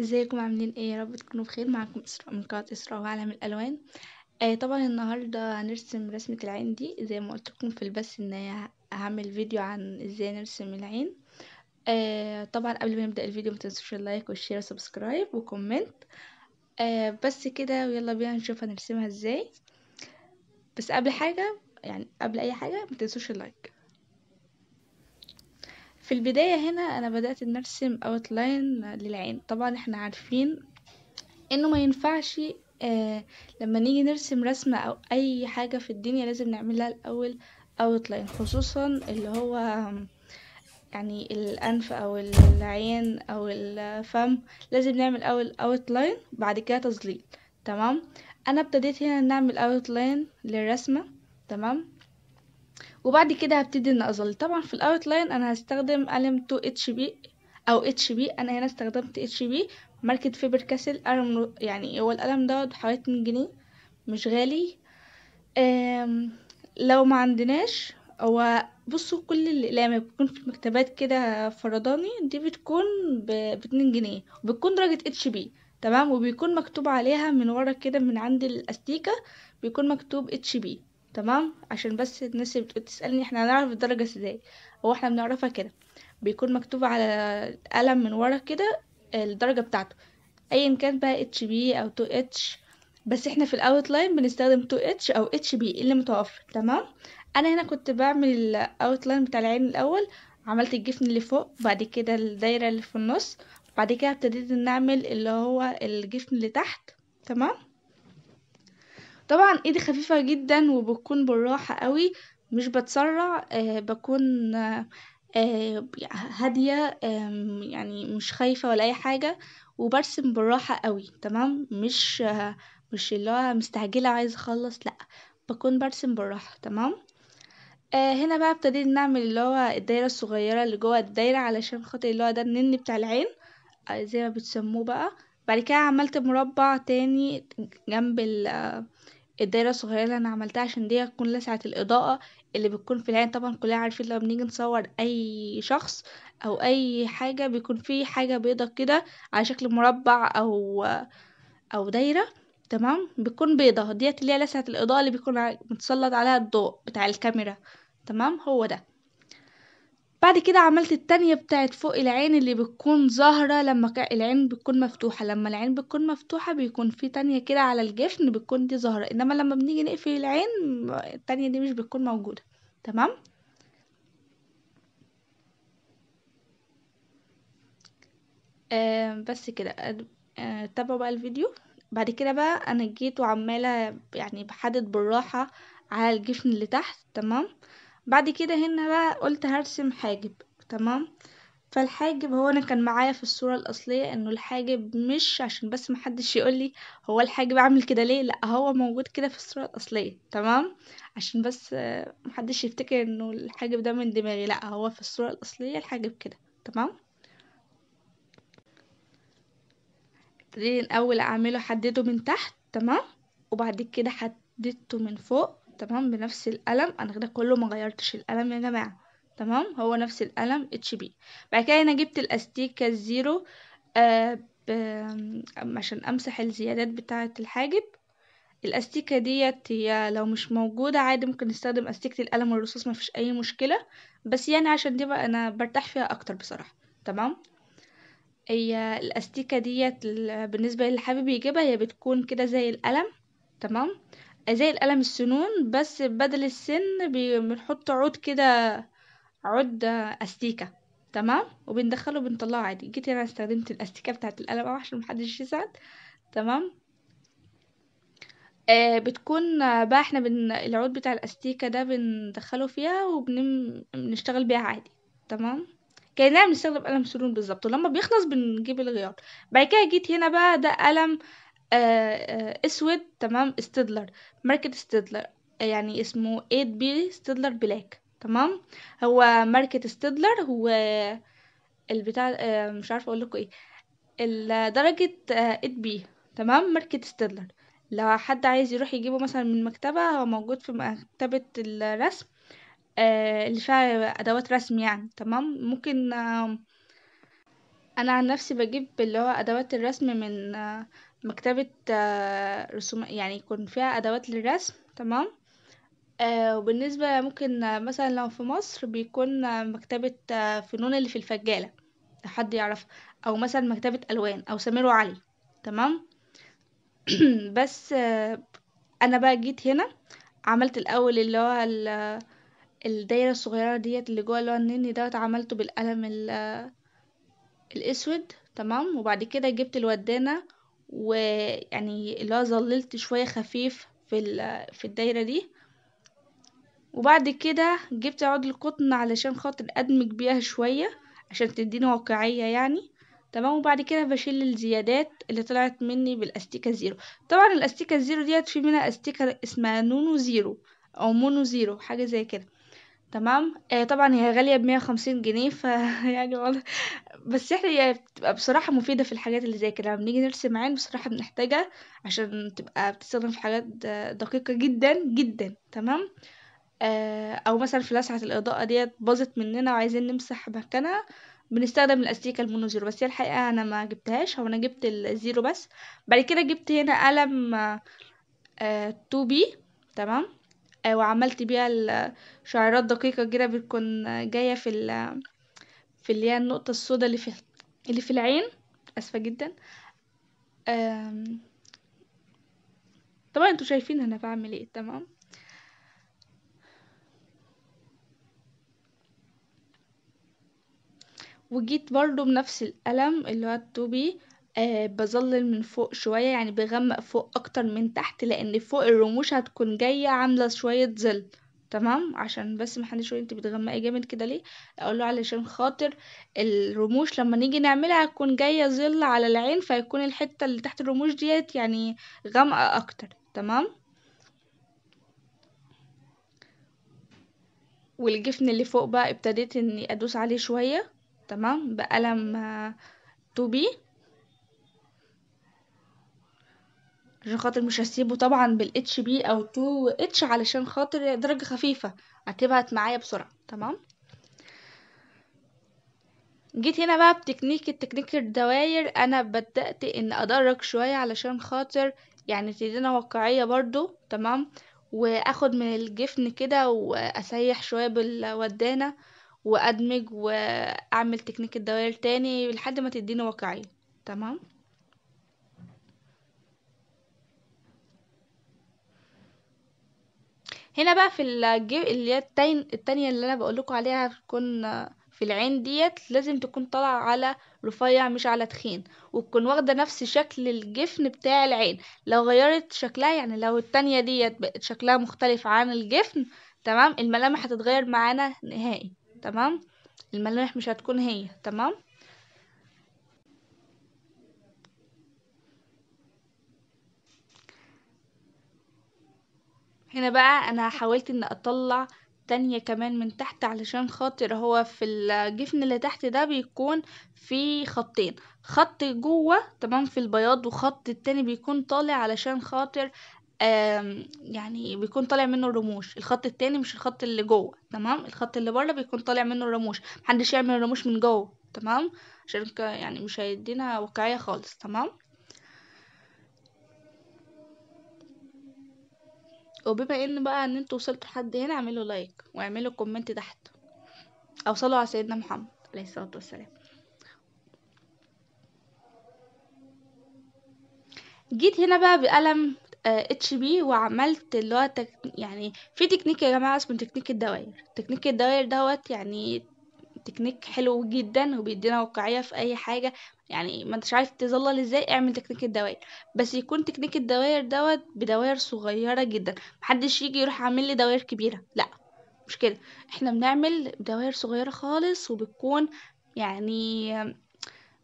ازيكم عاملين ايه يا رب تكونوا بخير معاكم اسراء من قناه اسراء وعالم الالوان آه طبعا النهارده هنرسم رسمه العين دي زي ما قلت لكم في البث ان هعمل فيديو عن ازاي نرسم العين آه طبعا قبل ما نبدا الفيديو ما تنسوش اللايك والشير وسبسكرايب وكومنت آه بس كده ويلا بينا نشوف هنرسمها ازاي بس قبل حاجه يعني قبل اي حاجه ما تنسوش اللايك في البداية هنا أنا بدأت نرسم أوتلاين للعين طبعا إحنا عارفين إنه ما ينفعش آه لما نيجي نرسم رسمة أو أي حاجة في الدنيا لازم نعملها الأول أوتلاين خصوصا اللي هو يعني الأنف أو العين أو الفم لازم نعمل أول أوتلاين بعد كده تظليل تمام أنا ابتديت هنا نعمل أوتلاين للرسمة تمام وبعد كده هبتدي ان اظلل طبعا في الاوت لاين انا هستخدم قلم 2 اتش بي او اتش بي انا هنا استخدمت اتش بي ماركة فيبر كاسل قلم يعني هو القلم دوت حوالي 2 جنيه مش غالي لو ما عندناش هو بصوا كل الأقلام بتكون في المكتبات كده فرداني دي بتكون باتنين جنيه وبتكون درجة اتش بي تمام وبيكون مكتوب عليها من ورا كده من عند الأستيكة بيكون مكتوب اتش بي تمام عشان بس الناس اللي بتقول تسألني احنا هنعرف الدرجة ازاي هو احنا بنعرفها كده بيكون مكتوب على قلم من ورا كده الدرجة بتاعته ايا كان بقى اتش بي او تو اتش بس احنا في الاوت لاين بنستخدم تو اتش او اتش بي اللي متوفر تمام انا هنا كنت بعمل الاوت لاين بتاع العين الاول عملت الجفن اللي فوق بعد كده الدايرة اللي في النص بعد كده ابتديت نعمل اللي هو الجفن اللي تحت تمام طبعا ايدي خفيفة جدا وبتكون بالراحة قوي مش بتسرع آه بكون آه, آه، هادية آه يعني مش خايفة ولا أي حاجة وبرسم بالراحة قوي تمام مش آه مش اللي هو مستعجلة عايز أخلص لأ بكون برسم بالراحة تمام آه هنا بقى ابتدينا نعمل اللي هو الدايرة الصغيرة اللي جوه الدايرة علشان خاطر اللي هو ده النن بتاع العين آه زي ما بتسموه بقى بعد كده عملت مربع تاني جنب ال آه، الدايرة الصغيرة اللي أنا عملتها عشان دي هتكون لسعة الإضاءة اللي بتكون في العين طبعا كلنا عارفين لما بنيجي نصور أي شخص أو أي حاجة بيكون في حاجة بيضة كده على شكل مربع أو أو دايرة تمام بتكون بيضة ديت اللي هي لسعة الإضاءة اللي بيكون متسلط عليها الضوء بتاع الكاميرا تمام هو ده بعد كده عملت التانية بتاعت فوق العين اللي بتكون ظاهرة لما العين بتكون مفتوحة لما العين بتكون مفتوحة بيكون في تانية كده على الجفن بتكون دي ظاهرة انما لما بنيجي نقفل العين التانية دي مش بتكون موجودة تمام آه بس كده آه, آه، تابعوا بقى الفيديو بعد كده بقى انا جيت وعمالة يعني بحدد بالراحة على الجفن اللي تحت تمام بعد كده هنا بقى قلت هرسم حاجب تمام فالحاجب هو انا كان معايا في الصورة الاصلية انه الحاجب مش عشان بس محدش لي هو الحاجب عامل كده ليه لا هو موجود كده في الصورة الاصلية تمام عشان بس محدش يفتكر انه الحاجب ده من دماغي لا هو في الصورة الاصلية الحاجب كده تمام ابتدي الاول اعمله حدده من تحت تمام وبعد كده حددته من فوق تمام بنفس القلم انا كده كله ما غيرتش القلم يا جماعه تمام هو نفس القلم اتش بي بعد كده انا جبت الاستيكه الزيرو آه عشان امسح الزيادات بتاعه الحاجب الاستيكه ديت هي لو مش موجوده عادي ممكن نستخدم استيكه القلم والرصاص ما فيش اي مشكله بس يعني عشان دي بقى انا برتاح فيها اكتر بصراحه تمام هي الاستيكه ديت بالنسبه للي حابب يجيبها هي بتكون كده زي القلم تمام زي القلم السنون بس بدل السن بنحط عود كده عود أستيكة تمام وبندخله وبنطلعه عادي جيت هنا استخدمت الأستيكة بتاعة القلم أهو عشان محدش يزعل تمام آه بتكون بقى احنا بن... العود بتاع الأستيكة ده بندخله فيها وبنشتغل بيها عادي تمام كأننا بنستخدم قلم سنون بالظبط ولما بيخلص بنجيب الغيار بعد كده جيت هنا بقى ده قلم آه، آه، اسود تمام ستيدلر ماركة ستيدلر يعني اسمه 8 بي ستيدلر بلاك تمام هو ماركة ستيدلر هو البتاع آه، مش عارفه اقول لكم ايه درجه 8 بي تمام ماركة ستيدلر لو حد عايز يروح يجيبه مثلا من مكتبه هو موجود في مكتبه الرسم اللي فيها ادوات رسم يعني تمام ممكن انا عن نفسي بجيب اللي هو ادوات الرسم من مكتبة آه، رسوم يعني يكون فيها أدوات للرسم تمام آه، وبالنسبة ممكن آه، مثلا لو في مصر بيكون مكتبة فنون اللي في الفجالة حد يعرف أو مثلا مكتبة ألوان أو سمير وعلي تمام بس أنا بقى جيت هنا عملت الأول اللي هو الدايرة الصغيرة ديت اللي جوه اللي هو النني دوت عملته بالقلم الأسود تمام وبعد كده جبت الودانة ويعني اللي هو ظللت شوية خفيف في, آه، في الدايرة دي وبعد كده جبت عود القطن علشان خاطر أدمج بيها شوية عشان تديني واقعية يعني تمام وبعد كده بشيل الزيادات اللي طلعت مني بالاستيكة زيرو طبعا الاستيكة الزيرو ديت في منها استيكة اسمها نونو زيرو او مونو زيرو حاجة زي كده تمام آه طبعا هي غالية بمية وخمسين جنيه ف يعني والله بس احنا هي بتبقى بصراحة مفيدة في الحاجات اللي زي كده لما بنيجي نرسم عين بصراحة بنحتاجها عشان تبقى بتستخدم في حاجات دقيقة جدا جدا تمام آه او مثلا في لسعة الإضاءة ديت باظت مننا وعايزين نمسح مكانها بنستخدم الاستيكة زيرو بس هي الحقيقة انا ما جبتهاش هو انا جبت الزيرو بس بعد كده جبت هنا قلم آه 2 بي تمام آه، وعملت بيها شعيرات دقيقة كده بتكون جاية في ال في اللي هي النقطة السوداء اللي في اللي في العين اسفة جدا طبعا انتوا شايفين انا بعمل ايه تمام وجيت برضو بنفس القلم اللي هو التوبي آه، بظلل من فوق شوية، يعني بغمق فوق أكتر من تحت، لإن فوق الرموش هتكون جاية عاملة شوية ظل، تمام، عشان بس ما حدش يقول أنتِ بتغمقي جامد كده ليه، أقول له علشان خاطر الرموش لما نيجي نعملها هتكون جاية ظل على العين، فيكون الحتة اللي تحت الرموش ديت يعني غامقة أكتر، تمام. والجفن اللي فوق بقى ابتديت إني أدوس عليه شوية، تمام، بقلم آه، توبي عشان خاطر مش هسيبه طبعا بالاتش بي او تو اتش علشان خاطر درجة خفيفة هتبعت معايا بسرعة تمام جيت هنا بقى بتكنيك التكنيك الدواير انا بدأت ان ادرج شوية علشان خاطر يعني تدينا واقعية برضو تمام واخد من الجفن كده واسيح شوية بالودانة وادمج واعمل تكنيك الدوائر تاني لحد ما تديني واقعية تمام هنا بقى في الجيب اللي هي التانية اللي انا بقولكوا عليها تكون في العين ديت لازم تكون طالعة على رفيع مش على تخين وتكون واخدة نفس شكل الجفن بتاع العين لو غيرت شكلها يعني لو التانية ديت بقت شكلها مختلف عن الجفن تمام الملامح هتتغير معانا نهائي تمام الملامح مش هتكون هي تمام هنا بقى انا حاولت ان اطلع تانية كمان من تحت علشان خاطر هو في الجفن اللي تحت ده بيكون في خطين خط جوه تمام في البياض وخط التاني بيكون طالع علشان خاطر يعني بيكون طالع منه الرموش الخط التاني مش الخط اللي جوه تمام الخط اللي بره بيكون طالع منه الرموش محدش يعمل الرموش من جوه تمام عشان يعني مش هيدينا واقعية خالص تمام وبما ان بقى ان انتوا وصلتوا لحد هنا اعملوا لايك واعملوا كومنت تحت او صلوا على سيدنا محمد عليه الصلاه والسلام جيت هنا بقى بقلم اتش آه، بي وعملت اللي هو تك... يعني في تكنيك يا جماعه اسمه تكنيك الدوائر تكنيك الدوائر دوت يعني تكنيك حلو جدا وبيدينا واقعية في أي حاجة يعني ما انتش عارف تظلل ازاي اعمل تكنيك الدوائر بس يكون تكنيك الدوائر دوت بدوائر صغيرة جدا محدش يجي يروح عامل لي دوائر كبيرة لا مش كده احنا بنعمل دوائر صغيرة خالص وبتكون يعني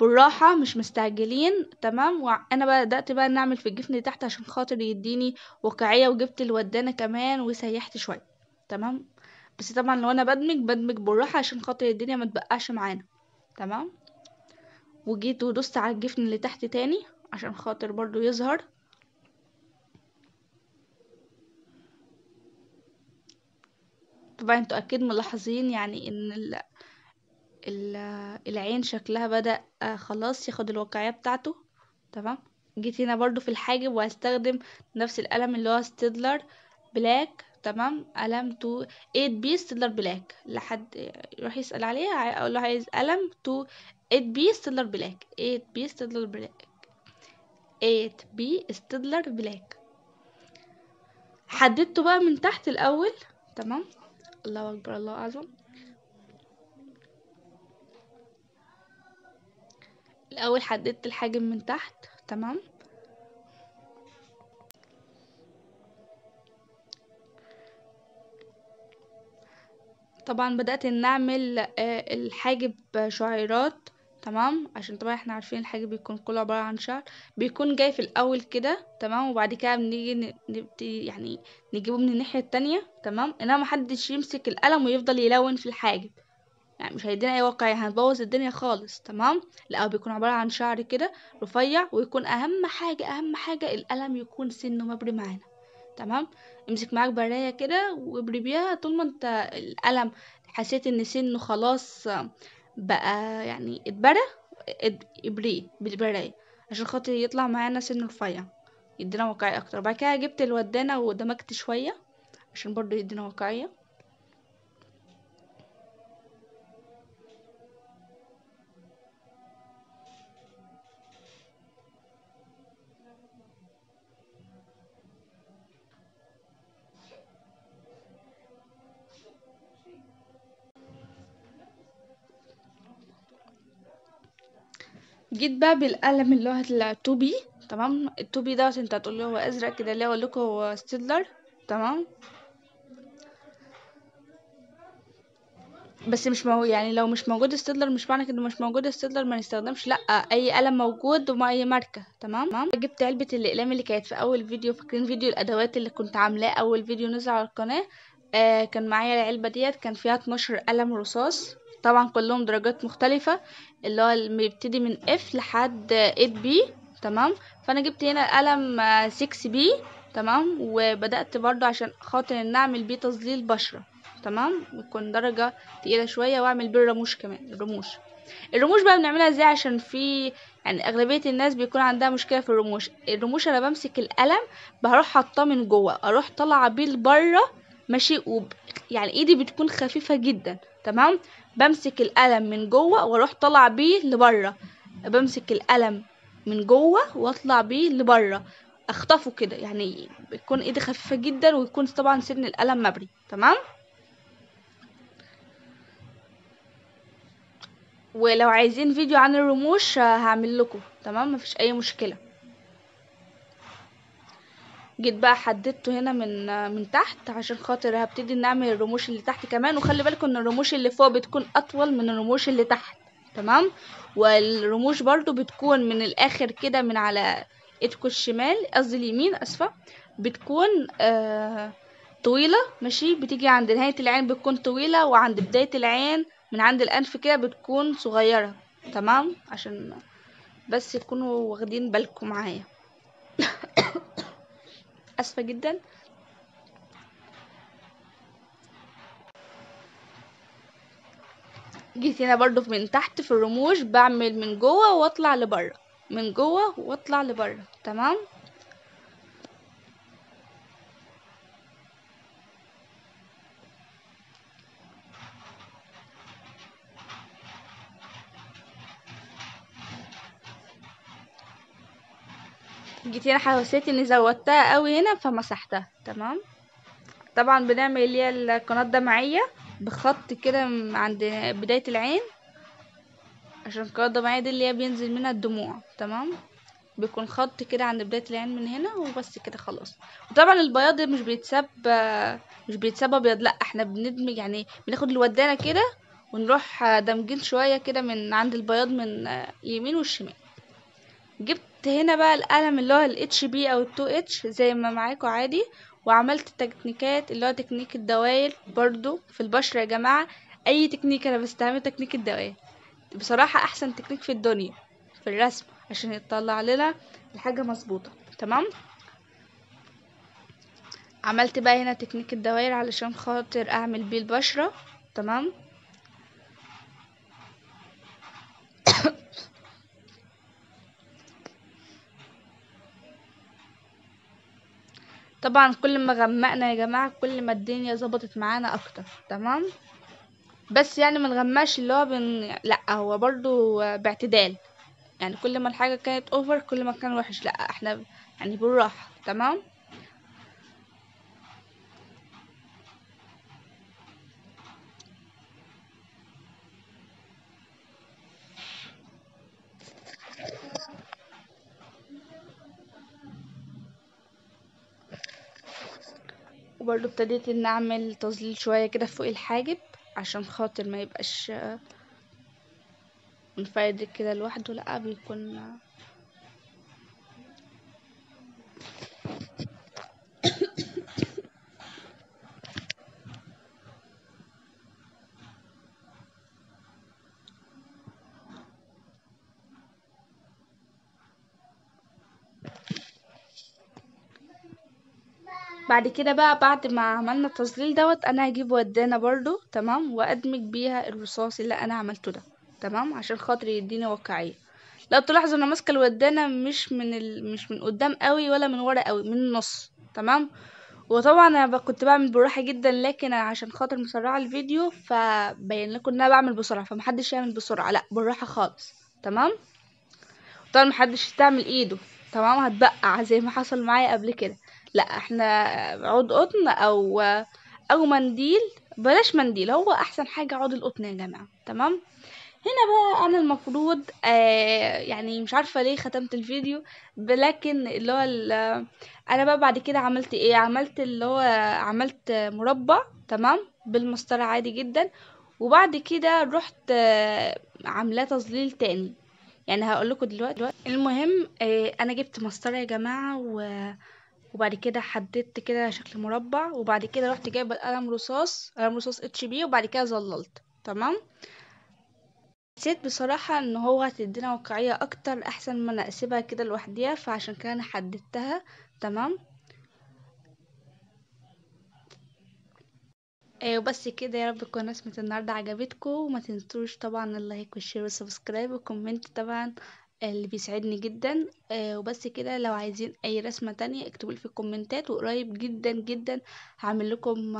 بالراحة مش مستعجلين تمام وانا بدأت بقى نعمل في الجفن تحت عشان خاطر يديني واقعية وجبت الودانة كمان وسيحت شوية تمام بس طبعا لو انا بدمج بدمج بالراحه عشان خاطر الدنيا ما تبقاش معانا تمام وجيت ودوست على الجفن اللي تحت تاني عشان خاطر برضو يظهر طبعا انتوا اكيد ملاحظين يعني ان ال... ال... العين شكلها بدأ آه، خلاص ياخد الواقعية بتاعته تمام جيت هنا برضو في الحاجب وهستخدم نفس القلم اللي هو ستيدلر بلاك تمام قلم تو 8 بي ستيلر بلاك لحد يروح يسأل عليها اقول له عايز قلم تو 8 بي ستيلر بلاك 8 بي ستيلر بلاك 8 بي ستيلر بلاك حددته بقى من تحت الاول تمام الله اكبر الله اعظم الاول حددت الحجم من تحت تمام طبعا بدأت ان اعمل آه، الحاجب شعيرات تمام عشان طبعا احنا عارفين الحاجب بيكون كله عبارة عن شعر بيكون جاي في الاول كده تمام وبعد كده بنيجي نبتدي يعني نجيبه من الناحية التانية تمام انما محدش يمسك القلم ويفضل يلون في الحاجب يعني مش هيدينا اي واقعية هنبوظ الدنيا خالص تمام لا بيكون عبارة عن شعر كده رفيع ويكون اهم حاجة اهم حاجة القلم يكون سنه مبري معانا تمام امسك معاك براية كده وابري بيها طول ما انت الألم حسيت ان سنه خلاص بقى يعني اتبرى ابريه بالبراية عشان خاطر يطلع معانا سنه رفيع يدينا واقعية اكتر بعد كده جبت الودانة ودمجت شوية عشان برضو يدينا واقعية جيت بقى بالقلم اللي هو التوبي تمام التوبي دوت انت هتقول هو ازرق كده اللي اقول لكم هو ستيدلر تمام بس مش مو... يعني لو مش موجود ستيدلر مش معنى كده مش موجود ستيدلر ما نستخدمش لا اي قلم موجود وما اي ماركه تمام جبت علبه الاقلام اللي كانت في اول فيديو فاكرين فيديو الادوات اللي كنت عاملاه اول فيديو نزل على القناه آه كان معايا العلبه ديت كان فيها 12 قلم رصاص طبعا كلهم درجات مختلفة اللي هو بيبتدي من F لحد 8B تمام فأنا جبت هنا قلم 6B تمام وبدأت برضو عشان خاطر ان اعمل بيه تظليل بشرة تمام وتكون درجة تقيلة شوية واعمل بيه الرموش كمان الرموش الرموش بقى بنعملها ازاي عشان في يعني اغلبية الناس بيكون عندها مشكلة في الرموش الرموش انا بمسك القلم بروح حاطاه من جوه اروح طالعة بيه لبره ماشي وب... يعني ايدي بتكون خفيفة جدا تمام بمسك القلم من جوه واروح طالع بيه لبره بمسك القلم من جوه واطلع بيه لبره اخطفه كده يعني بتكون ايدي خفيفه جدا ويكون طبعا سن القلم مبري تمام ولو عايزين فيديو عن الرموش آه، هعمل لكم تمام مفيش اي مشكله جيت بقى حددته هنا من من تحت عشان خاطر هبتدي نعمل الرموش اللي تحت كمان وخلي بالكم ان الرموش اللي فوق بتكون اطول من الرموش اللي تحت تمام والرموش برضو بتكون من الاخر كده من على ايدكوا الشمال قصدي اليمين اسفه بتكون آه طويله ماشي بتيجي عند نهايه العين بتكون طويله وعند بدايه العين من عند الانف كده بتكون صغيره تمام عشان بس تكونوا واخدين بالكم معايا اسفه جدا جيت هنا برضو من تحت في الرموش بعمل من جوه واطلع لبره من جوه واطلع لبره تمام كتير حسيت اني زودتها قوي هنا فمسحتها تمام طبعا بنعمل اللي هي القناة الدمعية بخط كده عند بداية العين عشان القناة الدمعية دي اللي هي بينزل منها الدموع تمام بيكون خط كده عند بداية العين من هنا وبس كده خلاص وطبعا البياض مش بيتساب مش بيتساب ابيض لا احنا بندمج يعني بناخد الودانة كده ونروح دمجين شوية كده من عند البياض من اليمين والشمال جبت هنا بقى القلم اللي هو الاتش بي او التو اتش زي ما معاكو عادي وعملت تكنيكات اللي هو تكنيك الدوائر برضو في البشرة يا جماعة اي تكنيك انا بستعمل تكنيك الدوائر بصراحة احسن تكنيك في الدنيا في الرسم عشان يطلع لنا الحاجة مظبوطة تمام عملت بقى هنا تكنيك الدوائر علشان خاطر اعمل بيه البشرة تمام طبعا كل ما غمقنا يا جماعة كل ما الدنيا ظبطت معانا اكتر تمام بس يعني ما نغمقش اللي هو بن... لا هو برضو باعتدال يعني كل ما الحاجة كانت اوفر كل ما كان وحش لا احنا يعني بالراحة تمام برضو ابتديت ان اعمل تظليل شوية كده فوق الحاجب عشان خاطر ما يبقاش منفرد كده لوحده لا بيكون بعد كده بقى بعد ما عملنا التظليل دوت انا هجيب ودانة برضو تمام وادمج بيها الرصاص اللي انا عملته ده تمام عشان خاطر يديني واقعية لو تلاحظوا انا ماسكه الودانه مش من ال... مش من قدام قوي ولا من ورا قوي من النص تمام وطبعا انا كنت بعمل براحه جدا لكن عشان خاطر مسرعه الفيديو فبين لكم ان انا بعمل بسرعه فمحدش يعمل بسرعه لا بالراحه خالص تمام طبعا محدش تعمل ايده تمام هتبقع زي ما حصل معايا قبل كده لا احنا عود قطن او او منديل بلاش منديل هو احسن حاجه عود القطن يا جماعه تمام هنا بقى انا المفروض آه يعني مش عارفه ليه ختمت الفيديو لكن اللي هو انا بقى بعد كده عملت ايه عملت اللي هو عملت مربع تمام بالمسطره عادي جدا وبعد كده رحت آه عاملاه تظليل تاني يعني هقول لكم دلوقتي المهم آه انا جبت مسطره يا جماعه و وبعد كده حددت كده شكل مربع وبعد كده رحت جايبه القلم رصاص قلم رصاص اتش بي وبعد كده ظللت تمام حسيت بصراحه ان هو هتدينا واقعيه اكتر احسن ما انا اسيبها كده لوحديها فعشان كده انا حددتها تمام ايوه وبس كده يا رب تكون رسمة النهاردة عجبتكم وما تنسوش طبعا اللايك والشير والسبسكرايب والكومنت طبعا اللي بيسعدني جدا آه، وبس كده لو عايزين اي رسمة تانية اكتبوا في الكومنتات وقريب جدا جدا هعمل لكم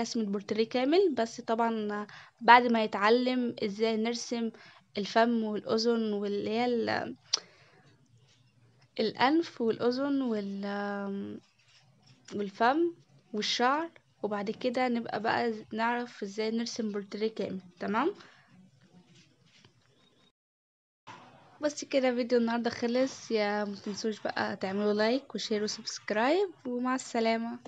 رسمة بورتريه كامل بس طبعا آه، بعد ما يتعلم ازاي نرسم الفم والاذن واللي هي ال- الانف والاذن وال والفم والشعر وبعد كده نبقى بقى نعرف ازاي نرسم بورتريه كامل تمام بس كده فيديو النهاردة خلص يا متنسوش بقى تعملوا لايك وشير وسبسكرايب ومع السلامة